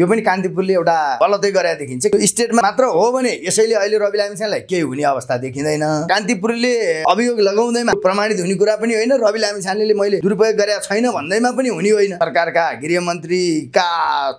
यो पनि कान्तिपुरले एउटा गलतै गरेर देखिन्छ स्टेटमा मात्र हो भने यसैले अहिले रवि लामिछानेलाई केही हुने अवस्था देखिँदैन कान्तिपुरले अभियोग लगाउँदैमा प्रमाणित हुने कुरा पनि होइन रवि लामिछानेले मैले दुरुपयोग गरेका छैन भन्दैमा पनि हुने होइन सरकारका गृह मन्त्रीका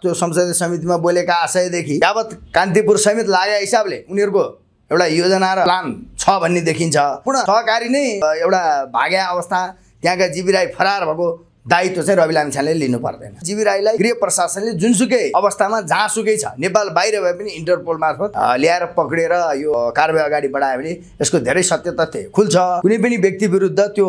त्यो संसदीय समितिमा बोलेका आशयदेखि यावत कान्तिपुर समेत लागेका हिसाबले उनीहरूको एउटा योजना र प्लान छ भन्ने देखिन्छ पुनः सहकारी नै एउटा भाग्या अवस्था त्यहाँका जीवी राई फरार भएको दायित्व चाहिँ रवि लामिछानेले लिनु पर्दैन जीवी राईलाई गृह प्रशासनले जुनसुकै अवस्थामा जहाँसुकै छ नेपाल बाहिर भए पनि इन्टरपोल मार्फत ल्याएर पक्रिएर यो कारवाही अगाडि बढायो भने यसको धेरै सत्य तथ्य खुल्छ कुनै पनि व्यक्ति विरुद्ध त्यो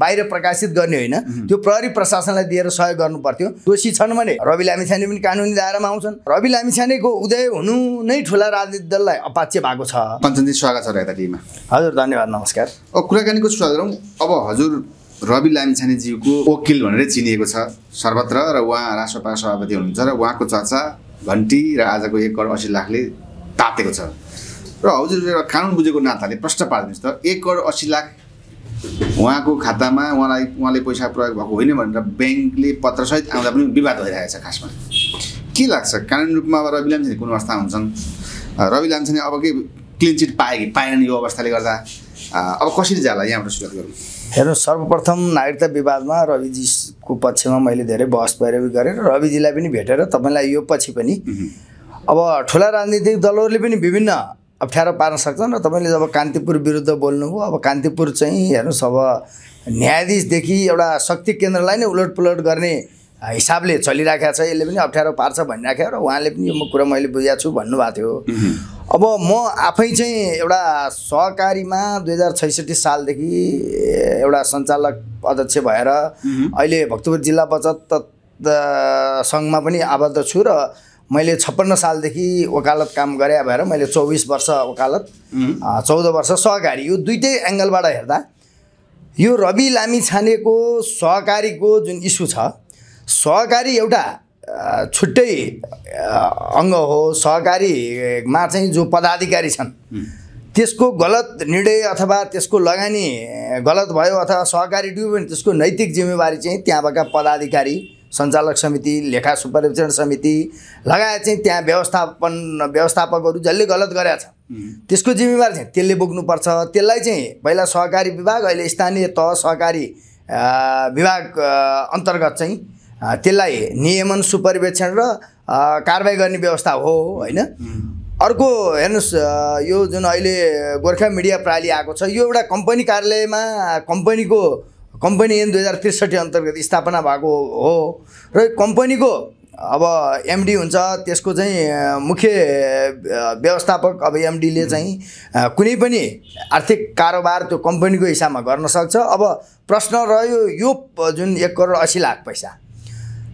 बाहिर प्रकाशित गर्ने होइन त्यो प्रहरी प्रशासनलाई दिएर सहयोग गर्नु पर्थ्यो दोषी छन् भने रवि लामिछाने पनि कानुनी दायरामा आउँछन् रवि लामिछानेको उदय हुनु नै ठुला राजनीतिक दललाई अपाच्य भएको छ स्वागत छ हजुर धन्यवाद नमस्कार कुराकानीको स्वागत गरौँ अब हजुर रवि लामिछानेज्यूको वकिल भनेर चिनिएको छ सर्वत्र र उहाँ राष्ट्रपा सभापति हुनुहुन्छ र उहाँको चर्चा घन्टी र आजको एक करोड असी लाखले तातेको छ र हजुरले कानुन बुझेको नाताले प्रश्न पारिदिनुहोस् त एक करोड असी लाख उहाँको खातामा उहाँलाई उहाँले पैसा प्रयोग भएको होइन भनेर ब्याङ्कले पत्रसहित आउँदा पनि विवाद भइरहेको छ खासमा के लाग्छ कानुन रूपमा अब रवि लामिछाने कुन अवस्था हुन्छन् रवि लामिछाने अब के क्लिन चिट पाए कि पाएन यो अवस्थाले गर्दा अब कसरी जाला यहाँबाट सुरुवात गरौँ हेर्नु सर्वप्रथम नागरिकता विवादमा रविजीको पक्षमा मैले धेरै बहस पैरवी गरेँ र रविजीलाई पनि भेटेर तपाईँलाई यो पछि पनि अब ठुला राजनीतिक दलहरूले पनि विभिन्न अप्ठ्यारो पार्न सक्छन् र तपाईँले जब कान्तिपुर विरुद्ध बोल्नुभयो अब कान्तिपुर चाहिँ हेर्नुहोस् अब न्यायाधीशदेखि एउटा शक्ति केन्द्रलाई नै उलटपुलट गर्ने हिसाबले चलिरहेको छ यसले पनि अप्ठ्यारो पार्छ भनिराखेको र उहाँले पनि यो कुरा मैले बुझाएको छु भन्नुभएको थियो अब म आफै चाहिँ एउटा सहकारीमा दुई हजार छैसठी सालदेखि एउटा सञ्चालक अध्यक्ष भएर अहिले भक्तपुर जिल्ला बचत सङ्घमा पनि आबद्ध छु र मैले छप्पन्न सालदेखि वकालत काम गरे भएर मैले चौबिस वर्ष वकालत चौध वर्ष सहकारी यो दुइटै एङ्गलबाट हेर्दा यो रवि लामी छानेको सहकारीको जुन इस्यु छ सहकारी एउटा छुट्टै अङ्ग हो सहकारीमा चाहिँ जो पदाधिकारी छन् त्यसको गलत निर्णय अथवा त्यसको लगानी गलत भयो अथवा सहकारी डुब्यो भने त्यसको नैतिक जिम्मेवारी चाहिँ त्यहाँ भएका पदाधिकारी सञ्चालक समिति लेखा सुपरिवेक्षण समिति लगायत चाहिँ त्यहाँ व्यवस्थापन व्यवस्थापकहरू जसले गलत गरेका छ त्यसको जिम्मेवारी चाहिँ त्यसले बोक्नुपर्छ त्यसलाई चाहिँ पहिला सहकारी विभाग अहिले स्थानीय तह सहकारी विभाग अन्तर्गत चाहिँ त्यसलाई नियमन सुपरिवेक्षण र कारवाही गर्ने व्यवस्था हो होइन अर्को हेर्नुहोस् यो जुन अहिले गोर्खा मिडिया प्रणाली आएको छ यो एउटा कम्पनी कार्यालयमा कम्पनीको कम्पनी एन दुई हजार त्रिसठी अन्तर्गत स्थापना भएको हो र कम्पनीको अब एमडी हुन्छ त्यसको चाहिँ मुख्य व्यवस्थापक अब एमडीले चाहिँ कुनै पनि आर्थिक कारोबार त्यो कम्पनीको हिसाबमा गर्न सक्छ अब प्रश्न रह्यो यो जुन एक करोड असी लाख पैसा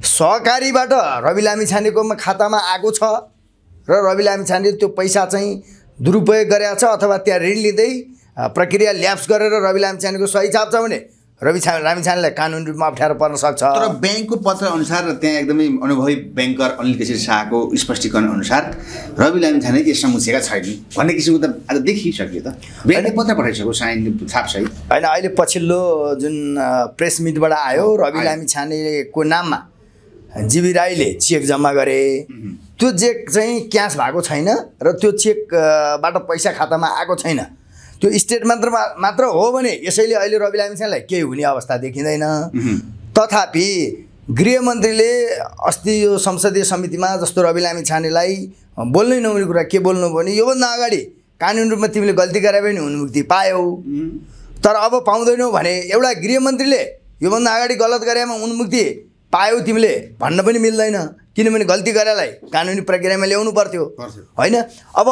सहकारीबाट रवि लामी छानेकोमा खातामा आएको छ र रवि लामी छाने त्यो पैसा चाहिँ दुरुपयोग गरेको छ अथवा त्यहाँ ऋण लिँदै प्रक्रिया ल्याप्स गरेर रवि लामी छानेको सही छ भने रवि छा लामी छानेलाई कानुन रूपमा अप्ठ्यारो पर्न सक्छ तर ब्याङ्कको पत्र अनुसार र त्यहाँ एकदमै अनुभवी ब्याङ्कर अनिल केसी शाहको स्पष्टीकरण अनुसार रवि लामी छाने यसमा मुछेका छैनन् भन्ने किसिमको त आज देखिसक्यो त ब्याङ्कले पत्र पठाइसक्यो साइन छापसहित होइन अहिले पछिल्लो जुन प्रेस मिटबाट आयो रवि लामी छानेको नाममा जिबी राईले चेक जम्मा गरे त्यो चेक चाहिँ क्यास भएको छैन र त्यो चेकबाट पैसा खातामा आएको छैन त्यो स्टेट मात्र मात्र हो भने यसैले अहिले रवि लामिछानेलाई केही हुने अवस्था देखिँदैन तथापि गृहमन्त्रीले अस्ति यो संसदीय समितिमा जस्तो रवि लामी छानेलाई बोल्नै नहुने कुरा के बोल्नु भने योभन्दा अगाडि कानुन रूपमा तिमीले गल्ती गरे पनि हुनुमुक्ति पायौ तर अब पाउँदैनौ भने एउटा गृहमन्त्रीले योभन्दा अगाडि गलत गरेमा उन्मुक्ति पायौ तिमीले भन्न पनि मिल्दैन किनभने गल्ती गरेलाई कानुनी प्रक्रियामा ल्याउनु पर्थ्यो होइन अब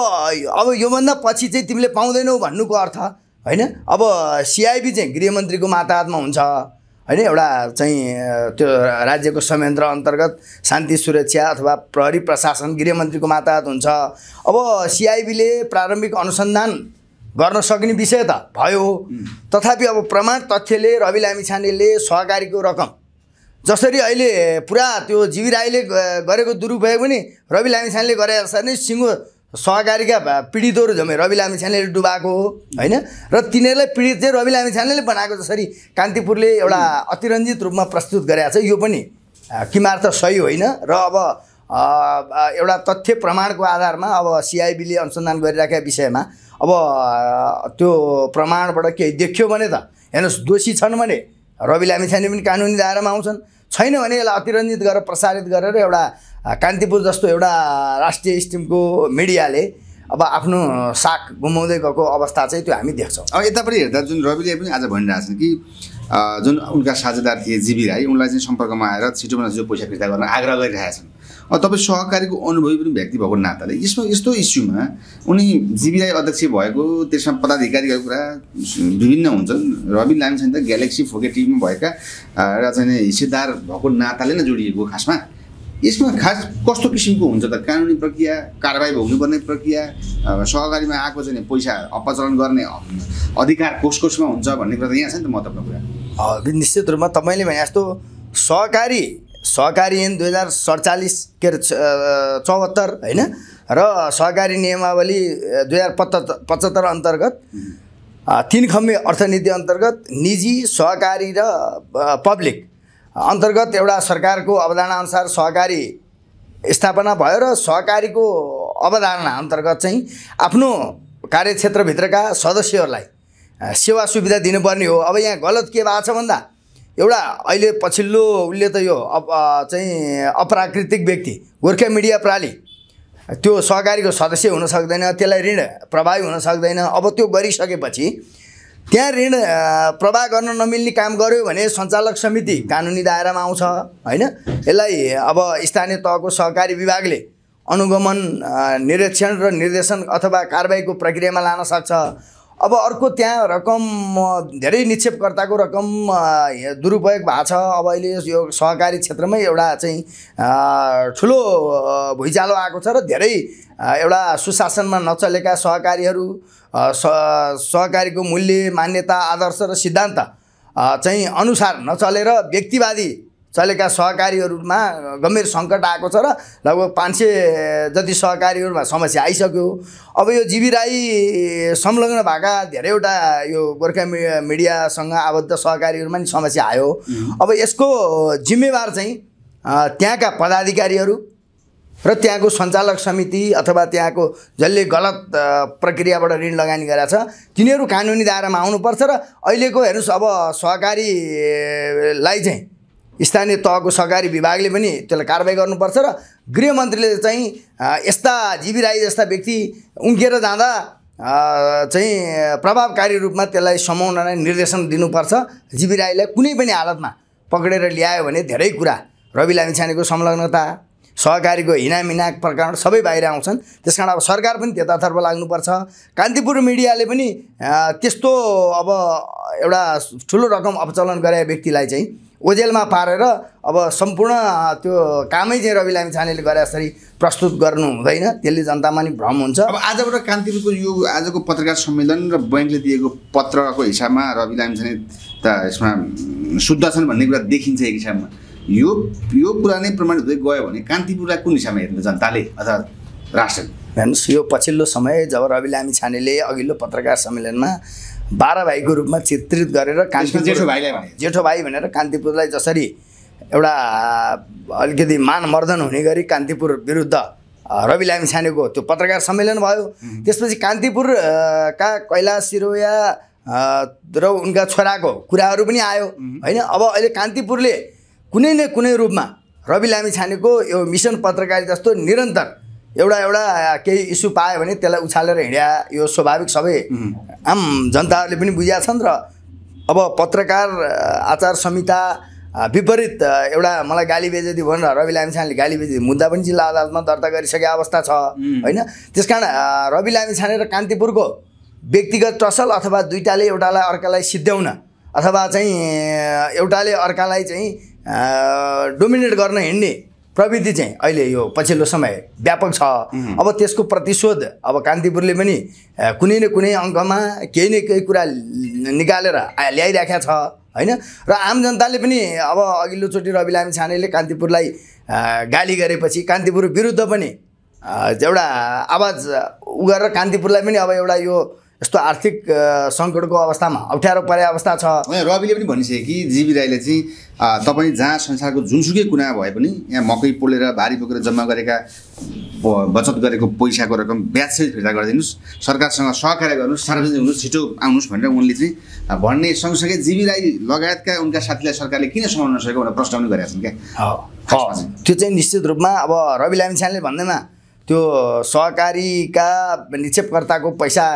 अब योभन्दा पछि चाहिँ तिमीले पाउँदैनौ भन्नुको अर्थ होइन अब सिआइबी चाहिँ गृहमन्त्रीको मातहतमा हुन्छ होइन एउटा चाहिँ त्यो राज्यको संयन्त्र अन्तर्गत शान्ति सुरक्षा अथवा प्रहरी प्रशासन गृहमन्त्रीको मातहत हुन्छ अब सिआइबीले प्रारम्भिक अनुसन्धान गर्न सक्ने विषय त भयो तथापि अब प्रमाण तथ्यले रवि लामिछानेले सहकारीको रकम जसरी अहिले पुरा त्यो जीवी राईले गरेको दुरुपयोग पनि रवि लामिछानेले गरे जसरी नै सिङ्गो सहकारीका पीडितहरू झमे रवि लामिछानेले डुबाएको हो होइन र तिनीहरूलाई पीडित चाहिँ रवि लामिछानेले बनाएको जसरी कान्तिपुरले एउटा अतिरञ्जित रूपमा प्रस्तुत गरेका छ यो पनि किमार्थ सही होइन र अब एउटा तथ्य प्रमाणको आधारमा अब सिआइबीले अनुसन्धान गरिरहेका विषयमा अब त्यो प्रमाणबाट केही देख्यो भने त हेर्नुहोस् दोषी छन् भने रवि लामिछाने पनि कानुनी दायरामा आउँछन् छैन भने यसलाई अतिरञ्जित गरेर प्रसारित गरेर एउटा कान्तिपुर जस्तो एउटा राष्ट्रिय स्टिमको मिडियाले अब आफ्नो साग गुमाउँदै गएको अवस्था चाहिँ त्यो हामी देख्छौँ अब पनि हेर्दा जुन रविले पनि आज भनिरहेछन् कि जुन उनका साझेदार थिए जीवी राई उनलाई चाहिँ सम्पर्कमा आएर छिटोभन्दा छिटो पैसा फिर्ता गर्न आग्रह गरिरहेका छन् तपाईँ सहकारीको अनुभवी पनि व्यक्ति भएको नाताले यसमा यस्तो इस्युमा उनी जिबिआई अध्यक्ष भएको त्यसमा पदाधिकारीका कुरा विभिन्न हुन्छन् रवि नि त ग्यालेक्सी फोके टिममा भएका र चाहिँ हिस्सेदार भएको नाताले नै जोडिएको खासमा यसमा खास कस्तो किसिमको हुन्छ त कानुनी प्रक्रिया कारवाही भोग्नुपर्ने प्रक्रिया सहकारीमा आएको चाहिँ पैसा अपचलन गर्ने अधिकार कोष कोषमा हुन्छ भन्ने कुरा त यहाँ छ नि त महत्त्वपूर्ण कुरा निश्चित रूपमा तपाईँले भने जस्तो सहकारी सहकारी ऐन दुई हजार सडचालिस के अरे चौहत्तर होइन र सहकारी नियमावली दुई हजार पचहत्तर पचहत्तर अन्तर्गत तिन खम्बे अर्थनीति अन्तर्गत निजी सहकारी र पब्लिक अन्तर्गत एउटा सरकारको अवधारणाअनुसार सहकारी स्थापना भयो र सहकारीको अवधारणा अन्तर्गत चाहिँ आफ्नो कार्यक्षेत्रभित्रका सदस्यहरूलाई सेवा सुविधा दिनुपर्ने हो अब यहाँ गलत के भएको छ भन्दा एउटा अहिले पछिल्लो उसले त यो अप चाहिँ अप्राकृतिक व्यक्ति गोर्खा मिडिया प्राली त्यो सहकारीको सदस्य हुन सक्दैन त्यसलाई ऋण प्रभावी हुन सक्दैन अब त्यो गरिसकेपछि त्यहाँ ऋण प्रवाह गर्न नमिल्ने काम गर्यो भने सञ्चालक समिति कानुनी दायरामा आउँछ होइन यसलाई अब स्थानीय तहको सहकारी विभागले अनुगमन निरीक्षण र निर्देशन अथवा कारवाहीको प्रक्रियामा लान सक्छ अब अर्को त्यहाँ रकम धेरै निक्षेपकर्ताको रकम दुरुपयोग भएको छ अब अहिले यो सहकारी क्षेत्रमै एउटा चाहिँ ठुलो भुइँचालो आएको छ र धेरै एउटा सुशासनमा नचलेका सहकारीहरू सहकारीको मूल्य मान्यता आदर्श र सिद्धान्त चाहिँ अनुसार नचलेर व्यक्तिवादी चलेका सहकारीहरूमा गम्भीर सङ्कट आएको छ र लगभग पाँच सय जति सहकारीहरूमा समस्या आइसक्यो अब यो जीवी राई संलग्न भएका धेरैवटा यो गोर्खा मि मिडियासँग आबद्ध सहकारीहरूमा नि समस्या आयो अब यसको जिम्मेवार चाहिँ त्यहाँका पदाधिकारीहरू र त्यहाँको सञ्चालक समिति अथवा त्यहाँको जसले गलत प्रक्रियाबाट ऋण लगानी गरेका छ तिनीहरू कानुनी दायरामा आउनुपर्छ र अहिलेको हेर्नुहोस् अब सहकारीलाई चाहिँ स्थानीय तहको सहकारी विभागले पनि त्यसलाई कारवाही गर्नुपर्छ र गृहमन्त्रीले चाहिँ यस्ता जीवी राई जस्ता व्यक्ति उम्किएर जाँदा चाहिँ प्रभावकारी रूपमा त्यसलाई समाउनलाई निर्देशन दिनुपर्छ जीवी राईलाई कुनै पनि हालतमा पक्रेर ल्यायो भने धेरै कुरा रवि लामिछानेको संलग्नता सहकारीको हिनामिना प्रकरण सबै बाहिर आउँछन् त्यस कारण अब सरकार पनि त्यतातर्फ लाग्नुपर्छ कान्तिपुर मिडियाले पनि त्यस्तो अब एउटा ठुलो रकम अपचलन गरे व्यक्तिलाई चाहिँ ओजेलमा पारेर अब सम्पूर्ण त्यो कामै चाहिँ रवि लामी छानेले गरे जसरी प्रस्तुत गर्नु हुँदैन त्यसले जनतामा नि भ्रम हुन्छ अब आजबाट कान्तिपुरको यो आजको पत्रकार सम्मेलन र ब्याङ्कले दिएको पत्रको हिसाबमा रवि लामी छाने त यसमा शुद्ध छन् भन्ने कुरा देखिन्छ एक हिसाबमा यो यो कुरा नै प्रमाणित हुँदै गयो भने कान्तिपुरलाई कुन हिसाबमा हेर्नु जनताले अथवा राष्ट्रले हेर्नुहोस् यो पछिल्लो समय जब रवि लामी छानेले अघिल्लो पत्रकार सम्मेलनमा बाह्र भाइको रूपमा चित्रित गरेर कान्तिपुर जेठो भाइलाई भने जेठो भाइ भनेर कान्तिपुरलाई जसरी एउटा अलिकति मानमर्दन हुने गरी कान्तिपुर विरुद्ध रवि लामी छानेको त्यो पत्रकार सम्मेलन भयो त्यसपछि कान्तिपुर का कैलाश सिरोया र उनका छोराको कुराहरू पनि आयो होइन अब अहिले कान्तिपुरले कुनै न कुनै रूपमा रवि लामी छानेको यो मिसन पत्रकारी जस्तो निरन्तर एउटा एउटा केही इस्यु पायो भने त्यसलाई उछालेर हिँड्या यो स्वाभाविक सबै आम जनताहरूले पनि बुझिया छन् र अब पत्रकार आचार संहिता विपरीत एउटा मलाई गाली बेजेदी भनेर रवि लामिछानेले गाली बेजेदी मुद्दा पनि जिल्ला अदालतमा दर्ता गरिसके अवस्था छ होइन त्यस कारण रवि लामिछाने र कान्तिपुरको व्यक्तिगत टसल अथवा दुइटाले एउटालाई अर्कालाई सिद्ध्याउन अथवा चाहिँ एउटाले अर्कालाई चाहिँ डोमिनेट गर्न हिँड्ने प्रविधि चाहिँ अहिले यो पछिल्लो समय व्यापक छ अब त्यसको प्रतिशोध अब कान्तिपुरले पनि कुनै न कुनै अङ्कमा केही न केही कुरा निकालेर ल्याइराखेको छ होइन र आम जनताले पनि अब अघिल्लोचोटि रवि लामी छानेले कान्तिपुरलाई गाली गरेपछि कान्तिपुर विरुद्ध पनि एउटा आवाज उ गरेर कान्तिपुरलाई पनि अब एउटा यो यस्तो आर्थिक सङ्कटको अवस्थामा अप्ठ्यारो परे अवस्था छ रविले पनि भनिसके कि जिबी राईले चाहिँ तपाईँ जहाँ संसारको जुनसुकै कुना भए पनि यहाँ मकै पोलेर भारी बोकेर जम्मा गरेका बचत गरेको पैसाको रकम ब्याजसहित फिर्ता गरिदिनुहोस् सरकारसँग सहकार्य गर्नुहोस् सार्वजनिक हुनुहोस् छिटो आउनुहोस् भनेर उनले चाहिँ भन्ने सँगसँगै जीविलाई लगायतका उनका साथीलाई सरकारले किन समाउन नसकेको भनेर प्रश्न पनि गरेका छन् क्या त्यो चाहिँ निश्चित रूपमा अब रवि लामिछानेले भन्दैमा त्यो सहकारीका निक्षेपकर्ताको पैसा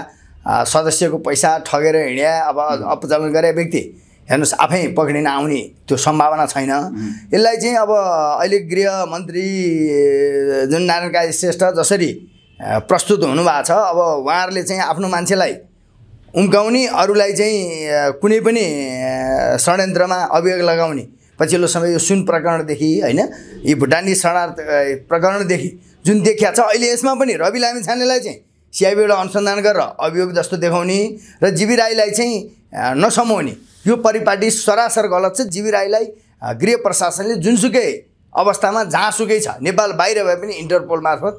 सदस्यको पैसा ठगेर हिँड्या अब अपचालन गरे व्यक्ति हेर्नुहोस् आफै पक्रिन आउने त्यो सम्भावना छैन यसलाई चाहिँ अब अहिले गृहमन्त्री जुन नारायण काली श्रेष्ठ जसरी प्रस्तुत हुनुभएको छ अब उहाँहरूले चाहिँ आफ्नो मान्छेलाई उम्काउने अरूलाई चाहिँ कुनै पनि षड्यन्त्रमा अभियोग लगाउने पछिल्लो समय यो सुन प्रकरणदेखि होइन यी भुटानी शरणार्थ प्रकरणदेखि जुन देखिया छ अहिले यसमा पनि रवि लामी छानेलाई चाहिँ सिआइबीबाट अनुसन्धान गरेर अभियोग जस्तो देखाउने र जीवी राईलाई चाहिँ नसमाउने यो परिपाटी सरासर गलत छ जीवी राईलाई गृह प्रशासनले जुनसुकै अवस्थामा जहाँसुकै छ नेपाल बाहिर भए पनि इन्टरपोल मार्फत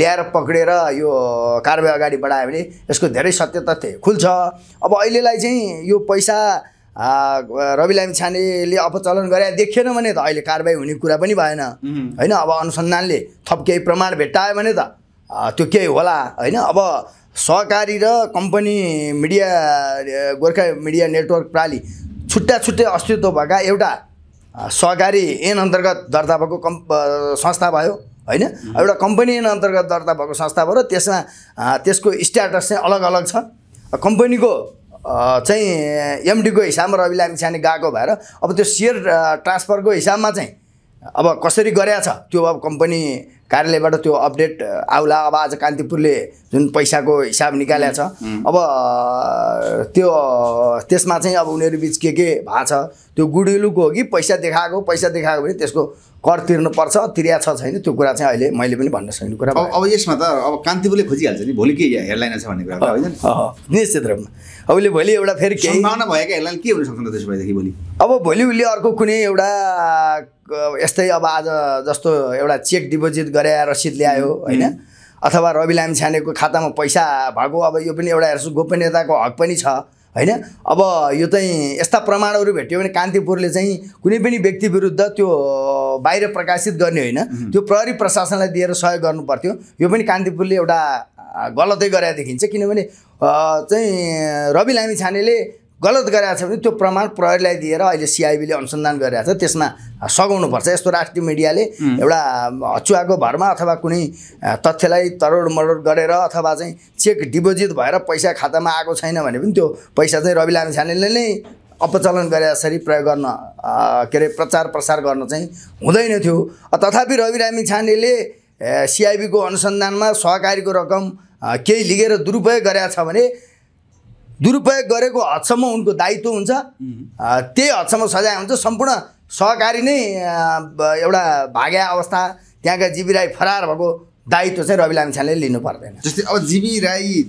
ल्याएर पक्रेर यो कारवाही अगाडि बढायो भने यसको धेरै सत्य तथ्य खुल्छ अब अहिलेलाई चाहिँ यो पैसा रवि लामी छानेले अपचलन गरे देखेन भने त अहिले कारवाही हुने कुरा पनि भएन होइन अब अनुसन्धानले थप केही प्रमाण भेट्टायो भने त त्यो केही होला होइन अब सहकारी र company media Gorkha media network प्राली छुट्टा छुट्टै अस्तित्व भएका एउटा सहकारी एन अन्तर्गत दर्ता भएको कम् संस्था भयो होइन एउटा कम्पनी एन अन्तर्गत दर्ता भएको संस्था भयो र त्यसमा त्यसको स्ट्याटस चाहिँ अलग अलग छ कम्पनीको चाहिँ एमडीको हिसाबमा रवि लामिछाने गएको भएर अब त्यो सेयर ट्रान्सफरको हिसाबमा चाहिँ अब कसरी गरेछ त्यो अब कम्पनी कार्यालयबाट त्यो अपडेट आउला अब आज कान्तिपुरले जुन पैसाको हिसाब निकालेको छ अब त्यो त्यसमा चाहिँ अब उनीहरू बिच के के भएको छ त्यो गुडिलुको हो कि पैसा देखाएको पैसा देखाएको भने त्यसको कर तिर्नुपर्छ तिर्या छ छैन त्यो कुरा चाहिँ अहिले मैले पनि भन्न सकिनँ कुरा अब अब यसमा त अब कान्तिपुरले खोजिहाल्छ नि भोलि के हेडलाइन छ भन्ने कुरा होइन निश्चित रूपमा अहिले भोलि एउटा फेरि केही भएका हेडलाइन के हुन सक्छ त्यसो भएदेखि भोलि अब भोलि उसले अर्को कुनै एउटा यस्तै अब आज जस्तो एउटा चेक डिपोजिट गरे रसिद ल्यायो होइन अथवा रवि लामिछानेको खातामा पैसा भएको अब यो पनि एउटा गोपनीयताको हक पनि छ होइन अब यो चाहिँ यस्ता प्रमाणहरू भेट्यो भने कान्तिपुरले चाहिँ कुनै पनि व्यक्ति विरुद्ध त्यो बाहिर प्रकाशित गर्ने होइन त्यो प्रहरी प्रशासनलाई दिएर सहयोग गर्नु पर्थ्यो यो पनि कान्तिपुरले एउटा गलतै गरे देखिन्छ किनभने चाहिँ रवि लामी छानेले गलत गरेका छ भने त्यो प्रमाण प्रहरीलाई दिएर अहिले सिआइबीले अनुसन्धान गरिरहेको छ त्यसमा सघाउनुपर्छ यस्तो राष्ट्रिय मिडियाले एउटा हचुवाको भरमा अथवा कुनै तथ्यलाई तरोड मरोड गरेर अथवा चाहिँ चेक डिपोजिट भएर पैसा खातामा आएको छैन भने पनि त्यो पैसा चाहिँ रवि लामी छानेले नै अपचलन गरे यसरी प्रयोग गर्न के अरे प्रचार प्रसार गर्न चाहिँ हुँदैन थियो तथापि रवि रामी छानेले सिआइबीको अनुसन्धानमा सहकारीको रकम केही लिगेर दुरुपयोग गरेका छ भने दुरुपयोग गरेको हदसम्म उनको दायित्व हुन्छ त्यही हदसम्म सजाय हुन्छ सम्पूर्ण सहकारी नै एउटा भाग्या अवस्था त्यहाँका जीवी राई फरार भएको दायित्व चाहिँ रवि लामिछानेले लिनु पर्दैन जस्तै अब जीवी राई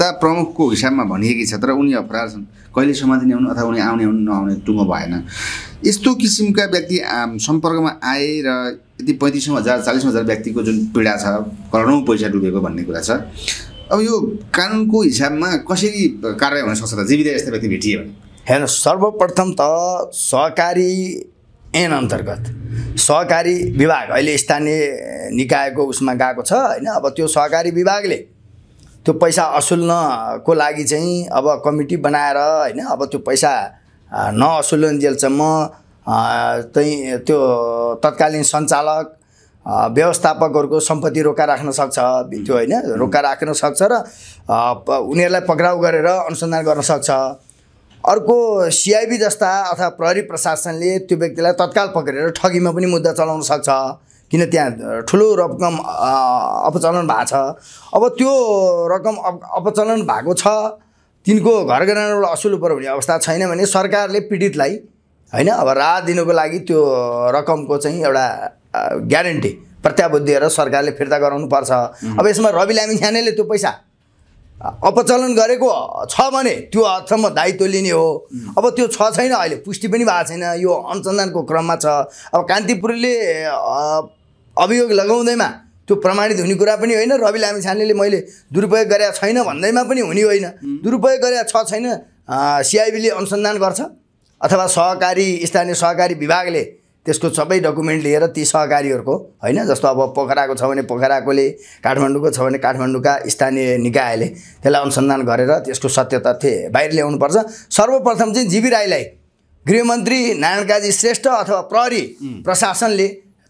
त प्रमुखको हिसाबमा भनिएकी छ तर उनी अपराध छन् कहिले समाधान आउनु अथवा उनी आउने हुन् नआउने टुङ्गो भएन यस्तो किसिमका व्यक्ति सम्पर्कमा आए र यति पैँतिसौँ हजार चालिसौँ हजार व्यक्तिको जुन पीडा छ करोडौँ पैसा डुबेको भन्ने कुरा छ अब यो कानुनको हिसाबमा कसरी कारवाही हुन सक्छ त जीवित यस्तो व्यक्ति भेटियो भने हेर्नु सर्वप्रथम त सहकारी एन अन्तर्गत सहकारी विभाग अहिले स्थानीय निकायको उसमा गएको छ होइन अब त्यो सहकारी विभागले त्यो पैसा असुल्नको लागि चाहिँ अब कमिटी बनाएर होइन अब त्यो पैसा नअसुल्ने जेलसम्म चाहिँ त्यो तत्कालीन सञ्चालक व्यवस्थापकहरूको सम्पत्ति रोका राख्न सक्छ त्यो होइन रोका राख्न सक्छ र उनीहरूलाई पक्राउ गरेर अनुसन्धान गर्न सक्छ अर्को सिआइबी जस्ता अथवा प्रहरी प्रशासनले त्यो व्यक्तिलाई तत्काल पक्रेर ठगीमा पनि मुद्दा चलाउन सक्छ किन त्यहाँ ठुलो रकम अपचलन भएको छ अब त्यो रकम अपचलन भएको छ तिनको घर गराउनबाट असुल उप हुने अवस्था छैन भने सरकारले पीडितलाई होइन अब राहत दिनुको लागि त्यो रकमको चाहिँ एउटा ग्यारेन्टी दिएर सरकारले फिर्ता गराउनुपर्छ अब यसमा रवि लामिछानेले त्यो पैसा अपचलन गरेको छ भने त्यो हदसम्म दायित्व लिने हो अब त्यो छ छैन अहिले पुष्टि पनि भएको छैन यो अनुसन्धानको क्रममा छ अब कान्तिपुरले अभियोग लगाउँदैमा त्यो प्रमाणित हुने कुरा पनि होइन रवि लामिछानेले मैले दुरुपयोग गरेका छैन भन्दैमा पनि हुने होइन दुरुपयोग गरेका छ छैन सिआइबीले अनुसन्धान गर्छ अथवा सहकारी स्थानीय सहकारी विभागले त्यसको सबै डकुमेन्ट लिएर ती सहकारीहरूको होइन जस्तो अब पोखराको छ भने पोखराकोले काठमाडौँको छ भने काठमाडौँका स्थानीय निकायले त्यसलाई अनुसन्धान गरेर त्यसको सत्य तथ्य बाहिर ल्याउनुपर्छ सर्वप्रथम चाहिँ जीवी राईलाई गृहमन्त्री नारायण काजी श्रेष्ठ अथवा प्रहरी प्रशासनले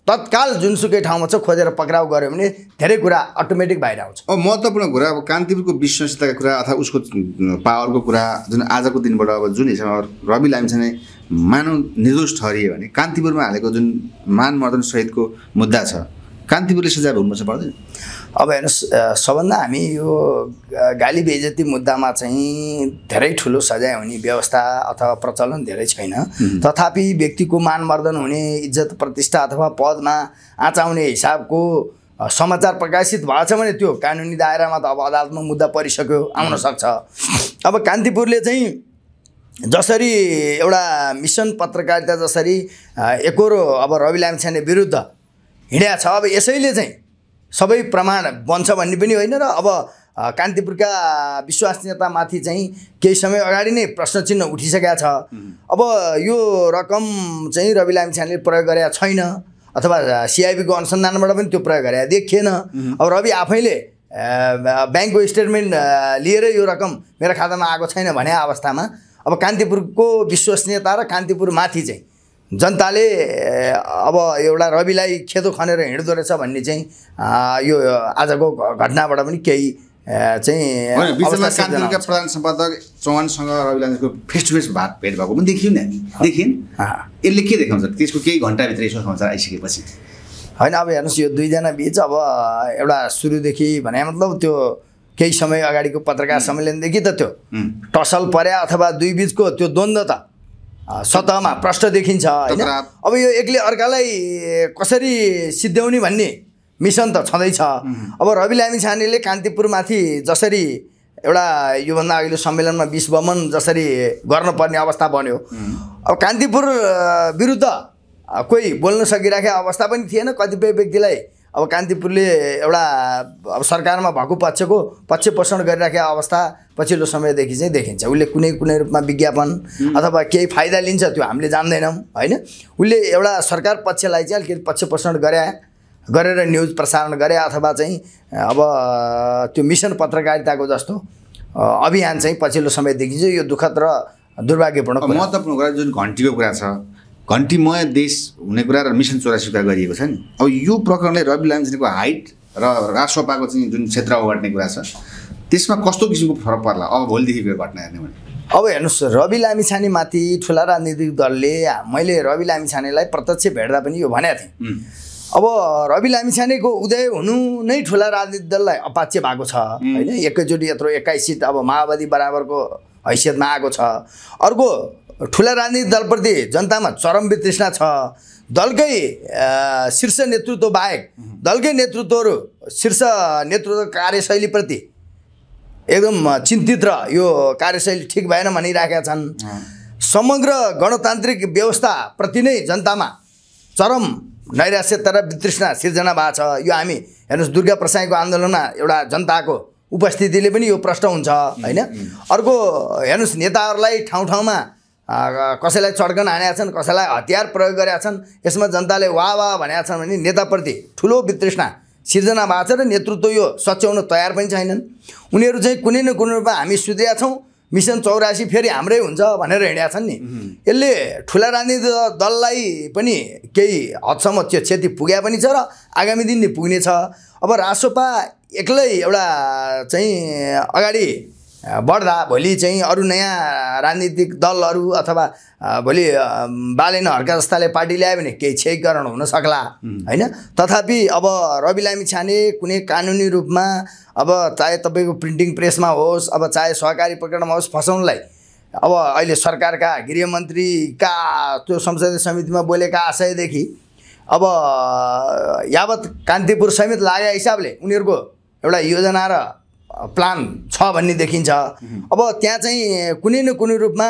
तत्काल जुनसुकै ठाउँमा छ खोजेर पक्राउ गऱ्यो भने धेरै कुरा अटोमेटिक बाहिर आउँछ अब महत्त्वपूर्ण कुरा अब कान्तिपुरको विश्वसनीयताको कुरा अथवा उसको पावरको कुरा जुन आजको दिनबाट अब जुन हिसाबमा रवि लामिछाने मानव निर्दोष ठहरियो भने कान्तिपुरमा हालेको जुन मान मर्दन सहितको मुद्दा छ कान्तिपुरले सजाय चाहिँ पर्दैन अब हेर्नुहोस् सबभन्दा हामी यो गाली बेजती मुद्दामा चाहिँ धेरै ठुलो सजाय हुने व्यवस्था अथवा प्रचलन धेरै छैन तथापि व्यक्तिको मानमर्दन हुने इज्जत प्रतिष्ठा अथवा पदमा आँचाउने हिसाबको समाचार प्रकाशित भएको छ भने त्यो कानुनी दायरामा त अब अदालतमा मुद्दा परिसक्यो आउन सक्छ अब कान्तिपुरले चाहिँ जसरी एउटा मिसन पत्रकारिता जसरी एकरो अब रवि लामछाने विरुद्ध हिँडेको छ अब यसैले चाहिँ सबै प्रमाण बन्छ भन्ने पनि होइन र अब कान्तिपुरका विश्वसनीयतामाथि चाहिँ केही समय अगाडि नै प्रश्न चिन्ह उठिसकेका छ अब यो रकम चाहिँ रवि लामिछानेले प्रयोग गरेका छैन अथवा सिआइबीको अनुसन्धानबाट पनि त्यो प्रयोग गरेका देखिएन अब रवि आफैले ब्याङ्कको स्टेटमेन्ट लिएर यो रकम मेरो खातामा आएको छैन भने अवस्थामा अब कान्तिपुरको विश्वसनीयता र कान्तिपुरमाथि चाहिँ जनताले अब एउटा रविलाई खेदो खनेर हिँड्दो रहेछ भन्ने चाहिँ यो आजको घटनाबाट पनि केही चाहिँ प्रधान सम्पादक चौहानसँग रविलाको फेस टु फेस भात भेट भएको पनि देखियो नि देखिन् यसले के देखाउँछ त्यसको केही घन्टाभित्र यसो समाचार आइसकेपछि होइन अब हेर्नुहोस् यो दुईजना बिच अब एउटा सुरुदेखि भने मतलब त्यो केही समय अगाडिको पत्रकार सम्मेलनदेखि त त्यो टसल पर्या अथवा दुई बिचको त्यो द्वन्द्व त सतहमा प्रष्ट देखिन्छ होइन अब यो एकले अर्कालाई कसरी सिद्ध्याउने भन्ने मिसन त छँदैछ अब रवि लामी छानेले कान्तिपुरमाथि जसरी एउटा योभन्दा अघिल्लो सम्मेलनमा विश्वमन जसरी गर्नुपर्ने अवस्था बन्यो अब कान्तिपुर विरुद्ध कोही बोल्न सकिराखेको अवस्था पनि थिएन कतिपय व्यक्तिलाई अब कान्तिपुरले एउटा अब सरकारमा भएको पक्षको पक्ष पोषण गरिराखेको अवस्था पछिल्लो समयदेखि चाहिँ देखिन्छ उसले कुनै कुनै रूपमा विज्ञापन अथवा केही फाइदा लिन्छ त्यो हामीले जान्दैनौँ होइन उसले एउटा सरकार पक्षलाई चाहिँ अलिकति पक्ष पोषण गरे गरेर न्युज प्रसारण गरे अथवा चाहिँ अब त्यो मिसन पत्रकारिताको जस्तो अभियान चाहिँ पछिल्लो समयदेखि चाहिँ यो दुःखद र दुर्भाग्यपूर्ण महत्त्वपूर्ण कुरा जुन घन्टीको कुरा छ घन्टीमय देश हुने कुरा र मिसन कुरा गरिएको छ नि अब यो प्रकरणले रवि लामिछानेको हाइट र राजसपाको चाहिँ जुन क्षेत्र ओगट्ने कुरा छ त्यसमा कस्तो किसिमको फरक पर्ला अब भोलिदेखिको घटना हेर्ने भने अब हेर्नुहोस् रवि लामिछानेमाथि ठुला राजनीतिक दलले मैले रवि लामिछानेलाई प्रत्यक्ष भेट्दा पनि यो भनेको थिएँ अब रवि लामिछानेको उदय हुनु नै ठुला राजनीतिक दललाई अपाच्य भएको छ होइन एकैचोटि यत्रो एक्काइस सिट अब माओवादी बराबरको हैसियतमा आएको छ अर्को ठुला राजनीतिक दलप्रति जनतामा चरम वितृष्णा छ दलकै शीर्ष नेतृत्व बाहेक दलकै नेतृत्वहरू शीर्ष नेतृत्व कार्यशैलीप्रति एकदम चिन्तित र यो कार्यशैली ठिक भएन भनिराखेका छन् समग्र गणतान्त्रिक व्यवस्थाप्रति नै जनतामा चरम नैराश्यता र वितृष्णा सिर्जना भएको छ यो हामी हेर्नुहोस् दुर्गा प्रसाईको आन्दोलनमा एउटा जनताको उपस्थितिले पनि यो प्रष्ट हुन्छ होइन अर्को हेर्नुहोस् नेताहरूलाई ठाउँ ठाउँमा कसैलाई चड्कन हानेका छन् कसैलाई हतियार प्रयोग गरेका छन् यसमा जनताले वा वा भनेका छन् भने नेताप्रति ठुलो वितृष्णा सिर्जना भएको छ र नेतृत्व यो सच्याउन तयार पनि छैनन् उनीहरू चाहिँ कुनै न कुनै रूपमा हामी सुधेका छौँ मिसन चौरासी फेरि हाम्रै हुन्छ भनेर हिँडेका छन् नि यसले ठुला राजनीति दललाई पनि केही हदसम्म त्यो क्षति पुगे पनि छ र आगामी दिन नि पुग्नेछ अब रासोपा एक्लै एउटा चाहिँ अगाडि बढ्दा भोलि चाहिँ अरू नयाँ राजनीतिक दलहरू अथवा भोलि बालेन हर्का जस्ताले पार्टी ल्यायो भने केही क्षयीकरण हुन सक्ला होइन तथापि अब रवि लामी छाने कुनै कानुनी रूपमा अब चाहे तपाईँको प्रिन्टिङ प्रेसमा होस् अब चाहे सहकारी प्रकरणमा होस् फसाउनलाई अब अहिले सरकारका गृहमन्त्रीका त्यो संसदीय समितिमा बोलेका आशयदेखि अब यावत कान्तिपुर समेत लागे हिसाबले उनीहरूको एउटा योजना र प्लान छ भन्ने देखिन्छ अब त्यहाँ चाहिँ कुनै न कुनै रूपमा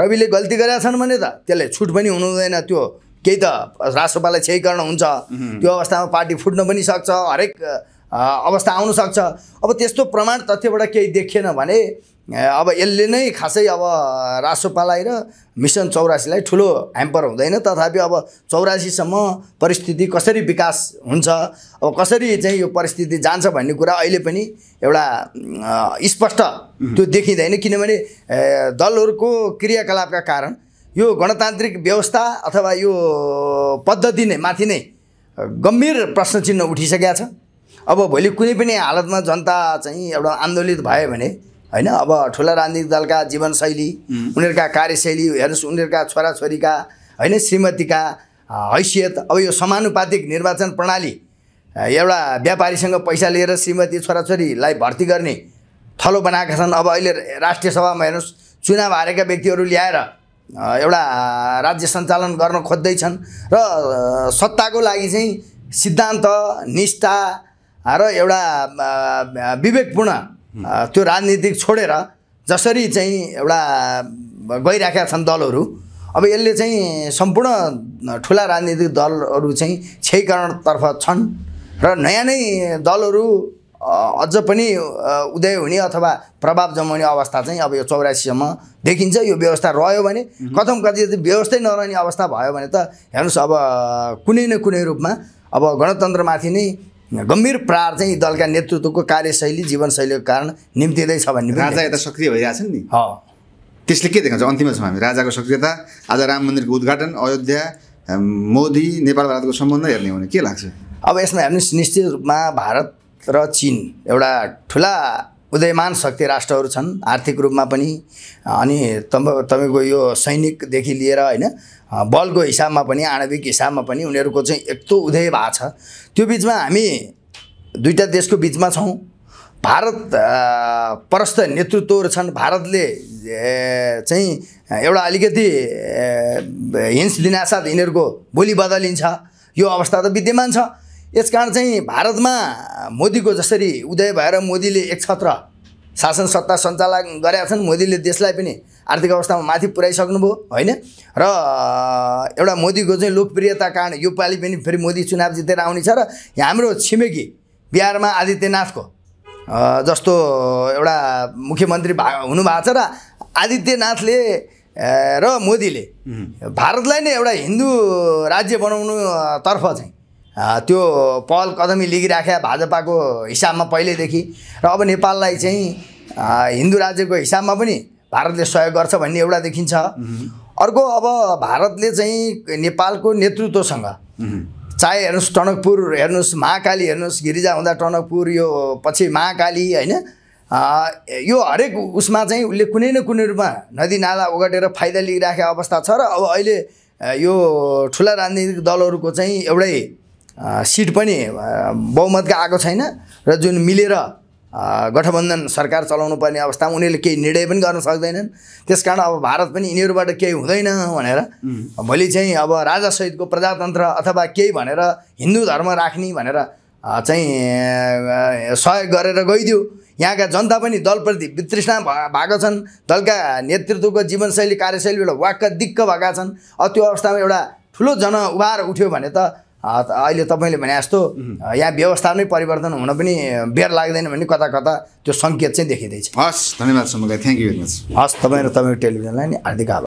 रविले गल्ती गरेका छन् भने त त्यसलाई छुट पनि हुनु हुँदैन त्यो केही त राष्ट्रपालाई क्षयकरण हुन्छ त्यो अवस्थामा पार्टी फुट्न पनि सक्छ हरेक अवस्था सक्छ अब त्यस्तो प्रमाण तथ्यबाट केही देखिएन भने अब यसले नै खासै अब रासोपालाई र मिसन चौरासीलाई ठुलो ह्याम्पर हुँदैन तथापि अब चौरासीसम्म परिस्थिति कसरी विकास हुन्छ अब कसरी चाहिँ यो परिस्थिति जान्छ भन्ने कुरा अहिले पनि एउटा स्पष्ट त्यो देखिँदैन किनभने दलहरूको क्रियाकलापका कारण यो गणतान्त्रिक व्यवस्था अथवा यो पद्धति नै माथि नै गम्भीर प्रश्न चिन्ह उठिसकेका छ अब भोलि कुनै पनि हालतमा जनता चाहिँ एउटा आन्दोलित भयो भने होइन अब ठुला राजनीतिक दलका जीवनशैली उनीहरूका कार्यशैली हेर्नुहोस् उनीहरूका छोराछोरीका होइन श्रीमतीका हैसियत अब यो समानुपातिक निर्वाचन प्रणाली एउटा व्यापारीसँग पैसा लिएर श्रीमती छोराछोरीलाई भर्ती गर्ने थलो बनाएका छन् अब अहिले राष्ट्रिय सभामा हेर्नुहोस् चुनाव हारेका व्यक्तिहरू ल्याएर एउटा राज्य सञ्चालन गर्न खोज्दैछन् र सत्ताको लागि चाहिँ सिद्धान्त निष्ठा र एउटा विवेकपूर्ण त्यो राजनीति छोडेर जसरी चाहिँ एउटा गइराखेका छन् दलहरू अब यसले चाहिँ सम्पूर्ण ठुला राजनीतिक दलहरू चाहिँ क्षयकरणतर्फ छन् र नयाँ नै दलहरू अझ पनि उदय हुने अथवा प्रभाव जमाउने अवस्था चाहिँ अब यो चौरासीसम्म देखिन्छ यो व्यवस्था रह्यो भने कथम कति व्यवस्थै नरहने अवस्था भयो भने त हेर्नुहोस् अब कुनै न कुनै रूपमा अब गणतन्त्रमाथि नै गम्भीर प्रहार चाहिँ दलका नेतृत्वको कार्यशैली जीवनशैलीको कारण निम्तिँदैछ भन्ने राजा यता सक्रिय भइरहेछ नि त्यसले के देखाउँछ अन्तिममा छौँ हामी राजाको सक्रियता आज राम मन्दिरको उद्घाटन अयोध्या मोदी नेपाल भारतको सम्बन्ध हेर्ने हो भने के लाग्छ अब यसमा हेर्नुहोस् निश्चित रूपमा भारत र चिन एउटा ठुला उदयमान शक्ति राष्ट्रहरू छन् आर्थिक रूपमा पनि अनि तपाईँको यो सैनिकदेखि लिएर होइन बलको हिसाबमा पनि आणविक हिसाबमा पनि उनीहरूको चाहिँ यस्तो उदय भएको छ त्यो बिचमा हामी दुईवटा देशको बिचमा छौँ भारत परस्त नेतृत्वहरू छन् भारतले चाहिँ एउटा अलिकति हिंस दिनासाथ यिनीहरूको बोली बदलिन्छ यो अवस्था त विद्यमान छ यसकारण चाहिँ भारतमा मोदीको जसरी उदय भएर मोदीले एक छत्र शासन सत्ता सञ्चालन गरेका छन् मोदीले देशलाई पनि आर्थिक अवस्थामा माथि पुर्याइसक्नुभयो होइन र एउटा मोदीको चाहिँ लोकप्रियता कारण योपालि पनि फेरि मोदी चुनाव जितेर आउने छ र हाम्रो छिमेकी बिहारमा आदित्यनाथको जस्तो एउटा मुख्यमन्त्री भा हुनुभएको छ र आदित्यनाथले र मोदीले भारतलाई नै एउटा हिन्दू राज्य बनाउनुतर्फ चाहिँ त्यो पहल कदमी लिगिराख्या भाजपाको हिसाबमा पहिल्यैदेखि र अब नेपाललाई चाहिँ हिन्दू राज्यको हिसाबमा पनि भारतले सहयोग गर्छ भन्ने एउटा देखिन्छ अर्को अब भारतले चाहिँ नेपालको नेतृत्वसँग चाहे हेर्नुहोस् टनकपुर हेर्नुहोस् महाकाली हेर्नुहोस् गिरिजा हुँदा टनकपुर यो पछि महाकाली होइन यो हरेक उसमा चाहिँ उसले कुनै न कुनै रूपमा नदी नाला ओगटेर फाइदा लिइराखेको अवस्था छ र अब अहिले यो ठुला राजनीतिक दलहरूको चाहिँ एउटै सिट पनि बहुमतका आएको छैन र जुन मिलेर गठबन्धन सरकार चलाउनु पर्ने अवस्थामा उनीहरूले केही निर्णय पनि गर्न सक्दैनन् त्यस कारण अब भारत पनि यिनीहरूबाट केही हुँदैन भनेर भोलि चाहिँ अब राजासहितको प्रजातन्त्र अथवा केही भनेर हिन्दू धर्म राख्ने भनेर चाहिँ सहयोग गरेर गइदियो यहाँका जनता पनि दलप्रति वितृष्णा भएको छन् दलका नेतृत्वको जीवनशैली कार्यशैलीबाट वाक्क दिक्क भएका छन् अब त्यो अवस्थामा एउटा ठुलो जन उभार उठ्यो भने त अहिले तपाईँले भने जस्तो यहाँ व्यवस्था नै परिवर्तन हुन पनि बेर लाग्दैन भने कता कता त्यो सङ्केत चाहिँ देखिँदैछ हस् धन्यवाद थ्याङ्क यू भेरी मच हस् तपाईँ र तपाईँको टेलिभिजनलाई नि हार्दिक आभार